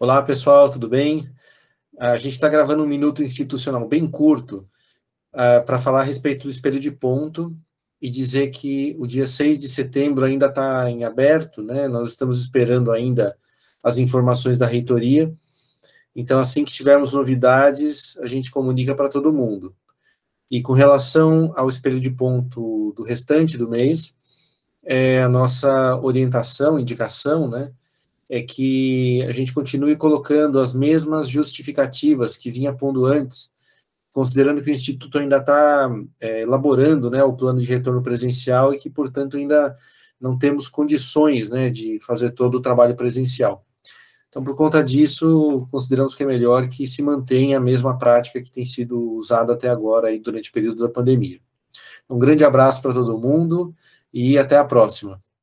Olá, pessoal, tudo bem? A gente está gravando um minuto institucional bem curto uh, ah, para falar a respeito do espelho de ponto e dizer que o dia 6 de setembro ainda está em aberto, né? Nós estamos esperando ainda as informações da reitoria. Então, assim que tivermos novidades, a gente comunica para todo mundo. E com relação ao espelho de ponto do restante do mês, é a nossa orientação, indicação, né? é que a gente continue colocando as mesmas justificativas que vinha pondo antes, considerando que o Instituto ainda está é, elaborando né, o plano de retorno presencial e que, portanto, ainda não temos condições né, de fazer todo o trabalho presencial. Então, por conta disso, consideramos que é melhor que se mantenha a mesma prática que tem sido usada até agora aí, durante o período da pandemia. Um grande abraço para todo mundo e até a próxima.